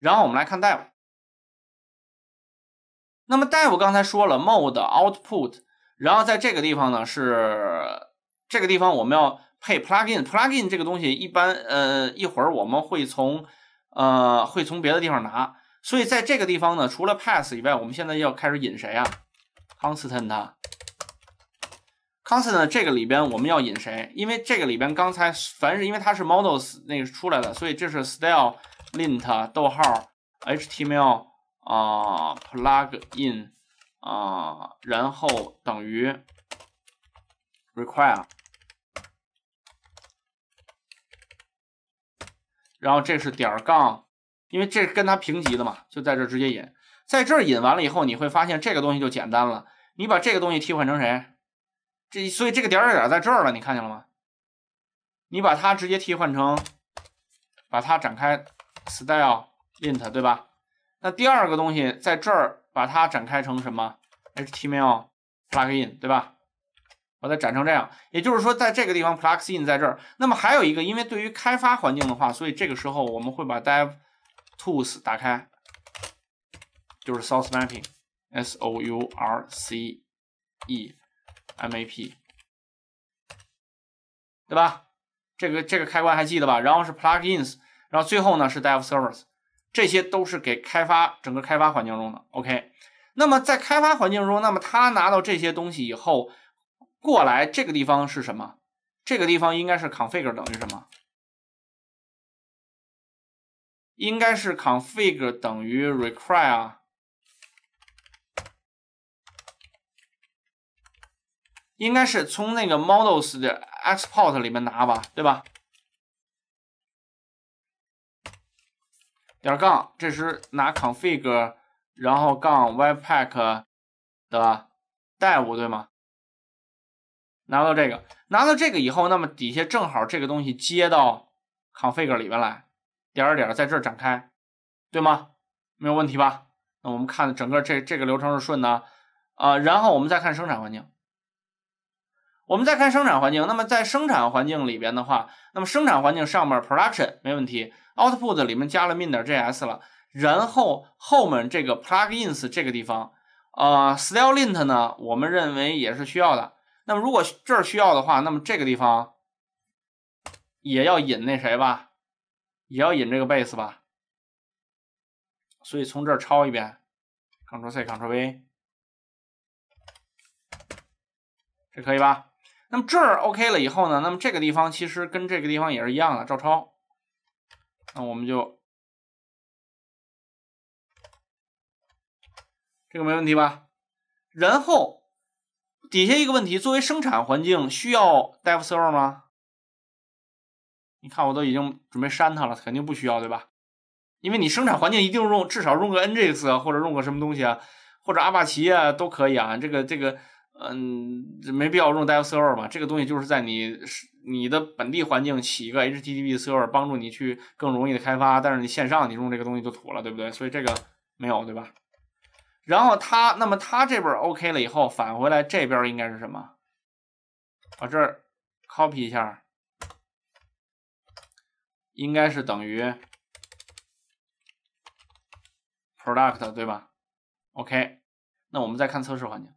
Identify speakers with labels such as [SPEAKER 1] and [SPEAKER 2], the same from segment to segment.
[SPEAKER 1] 然后我们来看 d i v e 那么 d i v e 刚才说了 mode output，然后在这个地方呢是这个地方我们要配 plugin plugin 这个东西一般呃一会儿我们会从呃会从别的地方拿，所以在这个地方呢除了 p a s s 以外，我们现在要开始引谁啊 constant 啊 constant 这个里边我们要引谁？因为这个里边刚才凡是因为它是 models 那个出来的，所以这是 style。lint，逗号，html，啊，plugin，啊，然后等于，require，然后这是点儿杠，因为这跟它平级的嘛，就在这儿直接引，在这儿引完了以后，你会发现这个东西就简单了，你把这个东西替换成谁？这所以这个点儿点儿在这儿了，你看见了吗？你把它直接替换成，把它展开。style lint 对吧？那第二个东西在这儿，把它展开成什么？HTML plugin 对吧？把它展成这样，也就是说，在这个地方 plugin 在这儿。那么还有一个，因为对于开发环境的话，所以这个时候我们会把 dev tools 打开，就是 source mapping，S O U R C E M A P，对吧？这个这个开关还记得吧？然后是 plugins。然后最后呢是 d e v Service，这些都是给开发整个开发环境中的。OK，那么在开发环境中，那么他拿到这些东西以后过来，这个地方是什么？这个地方应该是 config 等于什么？应该是 config 等于 require，啊。应该是从那个 models 的 export 里面拿吧，对吧？点儿杠，这是拿 config，然后杠 webpack 的代物对吗？拿到这个，拿到这个以后，那么底下正好这个东西接到 config 里边来，点儿点儿在这展开，对吗？没有问题吧？那我们看整个这这个流程是顺的啊。然后我们再看生产环境，我们再看生产环境。那么在生产环境里边的话，那么生产环境上面 production 没问题。output 里面加了 min.js 了，然后后面这个 plugins 这个地方，呃，stylelint 呢，我们认为也是需要的。那么如果这儿需要的话，那么这个地方也要引那谁吧，也要引这个 base 吧。所以从这儿抄一遍，Ctrl+C，Ctrl+V，这可以吧？那么这儿 OK 了以后呢，那么这个地方其实跟这个地方也是一样的，照抄。那我们就这个没问题吧。然后底下一个问题，作为生产环境需要 Dev Server 吗？你看我都已经准备删它了，肯定不需要，对吧？因为你生产环境一定用至少用个 Nginx 或者用个什么东西啊，或者阿帕奇啊都可以啊。这个这个，嗯，没必要用 Dev Server 吧？这个东西就是在你你的本地环境起一个 HTTP server 帮助你去更容易的开发，但是你线上你用这个东西就土了，对不对？所以这个没有，对吧？然后它，那么它这边 OK 了以后返回来这边应该是什么？我这 copy 一下，应该是等于 product，对吧？OK，那我们再看测试环境。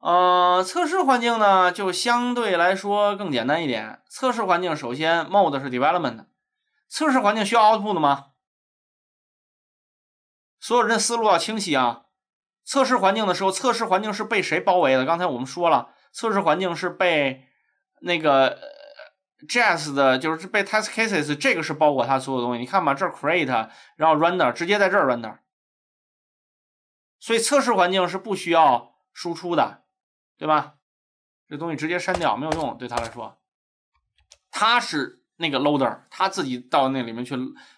[SPEAKER 1] 呃，测试环境呢就相对来说更简单一点。测试环境首先 mode 是 development，测试环境需要 output 吗？所有人的思路要清晰啊。测试环境的时候，测试环境是被谁包围的？刚才我们说了，测试环境是被那个 j a s 的就是被 test cases 这个是包裹它所有东西。你看吧，这 create，然后 r e n d e r 直接在这儿 r e n d e r 所以测试环境是不需要输出的。对吧？这东西直接删掉没有用，对他来说，他是那个 loader，他自己到那里面去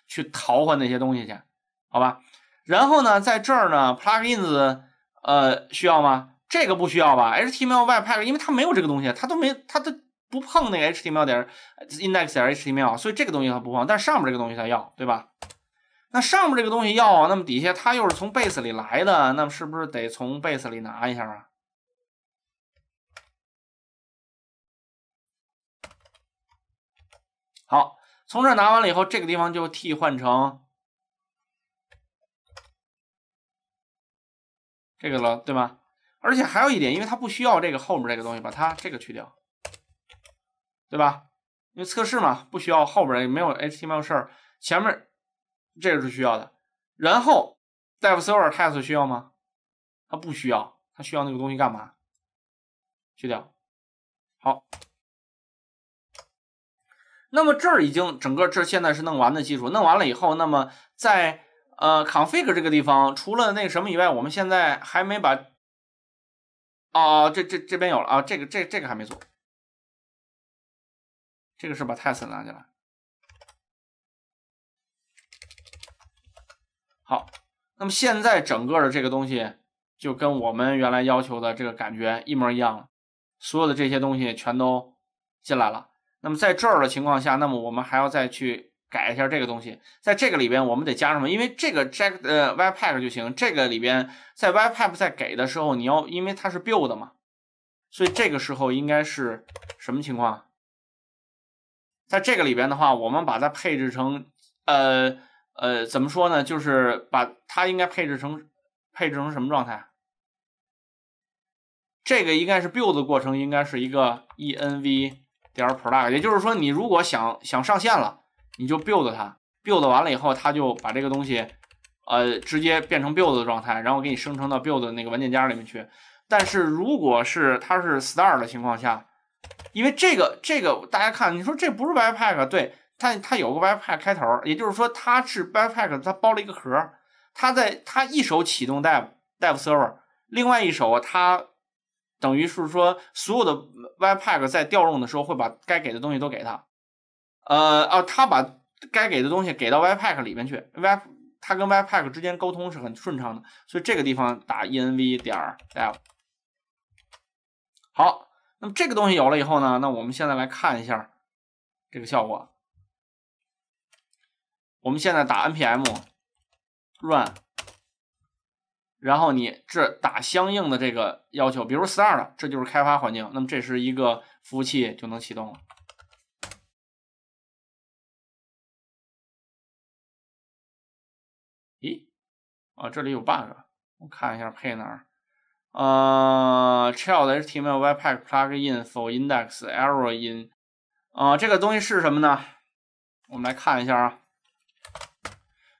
[SPEAKER 1] 去淘换那些东西去，好吧？然后呢，在这儿呢，plugins，呃，需要吗？这个不需要吧？HTML webpack，因为他没有这个东西，他都没，他都不碰那个 HTML 点 index 点 HTML，所以这个东西他不碰。但上面这个东西他要，对吧？那上面这个东西要啊，那么底下他又是从 base 里来的，那么是不是得从 base 里拿一下啊？好，从这儿拿完了以后，这个地方就替换成这个了，对吧？而且还有一点，因为它不需要这个后面这个东西，把它这个去掉，对吧？因为测试嘛，不需要后边也没有 h t m l 事儿，前面这个是需要的。然后 d e s e r v e r t test 需要吗？它不需要，它需要那个东西干嘛？去掉。好。那么这儿已经整个这现在是弄完的基础，弄完了以后，那么在呃 config 这个地方，除了那个什么以外，我们现在还没把哦，这这这边有了啊，这个这这个还没做，这个是把 test 拿进来。好，那么现在整个的这个东西就跟我们原来要求的这个感觉一模一样了，所有的这些东西全都进来了。那么在这儿的情况下，那么我们还要再去改一下这个东西。在这个里边，我们得加上什么？因为这个 j a c k 呃，ypack 就行。这个里边，在 ypack 在给的时候，你要因为它是 build 嘛，所以这个时候应该是什么情况？在这个里边的话，我们把它配置成呃呃，怎么说呢？就是把它应该配置成配置成什么状态？这个应该是 build 的过程，应该是一个 env。点儿 product，也就是说，你如果想想上线了，你就 build 它，build 完了以后，它就把这个东西，呃，直接变成 build 的状态，然后给你生成到 build 那个文件夹里面去。但是如果是它是 Star 的情况下，因为这个这个大家看，你说这不是 Webpack，对，它它有个 Webpack 开头，也就是说它是 Webpack，它包了一个壳，它在它一手启动 d e v d e v Server，另外一手它。等于是说，所有的 Webpack 在调用的时候会把该给的东西都给他，呃，哦，他把该给的东西给到 Webpack 里边去，Web 他跟 Webpack 之间沟通是很顺畅的，所以这个地方打 env 点 l 好，那么这个东西有了以后呢，那我们现在来看一下这个效果。我们现在打 npm run。然后你这打相应的这个要求，比如四二的，这就是开发环境。那么这是一个服务器就能启动了。咦，啊，这里有 bug，我看一下配哪儿。呃，child html webpack plugin for index error in。啊，这个东西是什么呢？我们来看一下啊，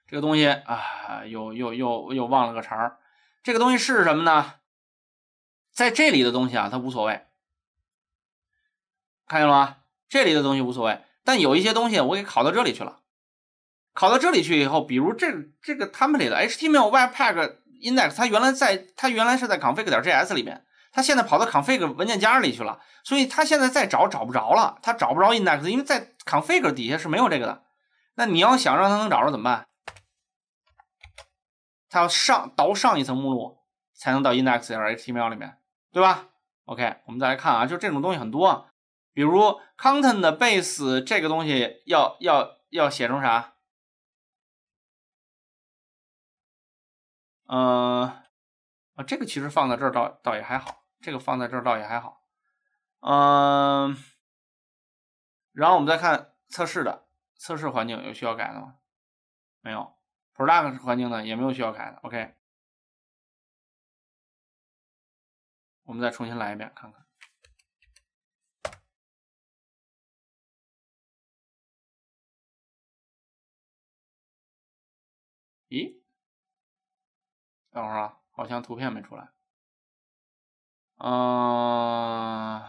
[SPEAKER 1] 这个东西啊，又又又又忘了个茬儿。这个东西是什么呢？在这里的东西啊，它无所谓，看见了吗？这里的东西无所谓，但有一些东西我给考到这里去了，考到这里去以后，比如这个、这个 template 的 HTML webpack index，它原来在它原来是在 config 点 js 里面，它现在跑到 config 文件夹里去了，所以它现在再找找不着了，它找不着 index，因为在 config 底下是没有这个的。那你要想让它能找着怎么办？它要上倒上一层目录才能到 index.html 里面，对吧？OK，我们再来看啊，就这种东西很多，比如 content base 这个东西要要要写成啥？
[SPEAKER 2] 嗯，啊，这个其实放在这儿倒
[SPEAKER 1] 倒也还好，这个放在这儿倒也还好。嗯，然后我们再看测试的测试环境有需要改的吗？没有。
[SPEAKER 2] p r o d u c t 环境呢也没有需要改的，OK。我们再重新来一遍看看。咦？等会儿啊，好像图片没出来。
[SPEAKER 1] 嗯，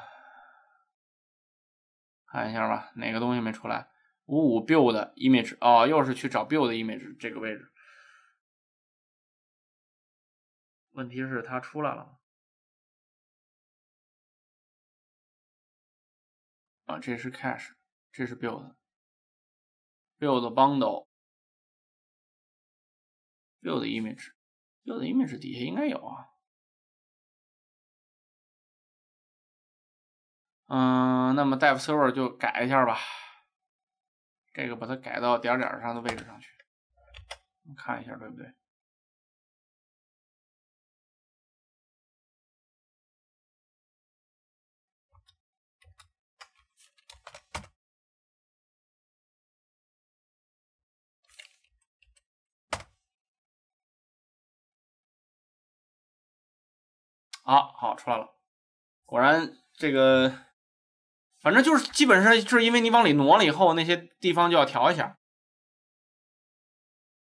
[SPEAKER 1] 看一下吧，哪个东西没出来？五五 build image 哦，又是去找 build image 这个位置。问题是它出来了吗？
[SPEAKER 2] 啊，这是 cache，这是 build，build bundle，build image，build image 底下应该有啊。嗯，那么 d e v server 就改一下吧。这个把它改到点点上的位置上去，看一下对不对？好，好出来了，果然这个。反正就是基本上，
[SPEAKER 1] 就是因为你往里挪了以后，那些地方就要调一下。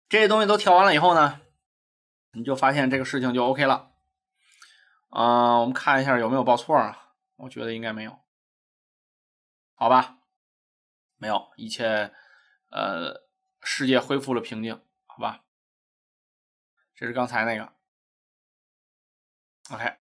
[SPEAKER 1] 这些东西都调完了以后呢，你就发现这个事情就 OK 了。嗯，我们看一下有没有报错啊？我觉得应该没有。好吧，没有，一切呃，世界恢复了平静。
[SPEAKER 2] 好吧，这是刚才那个。OK。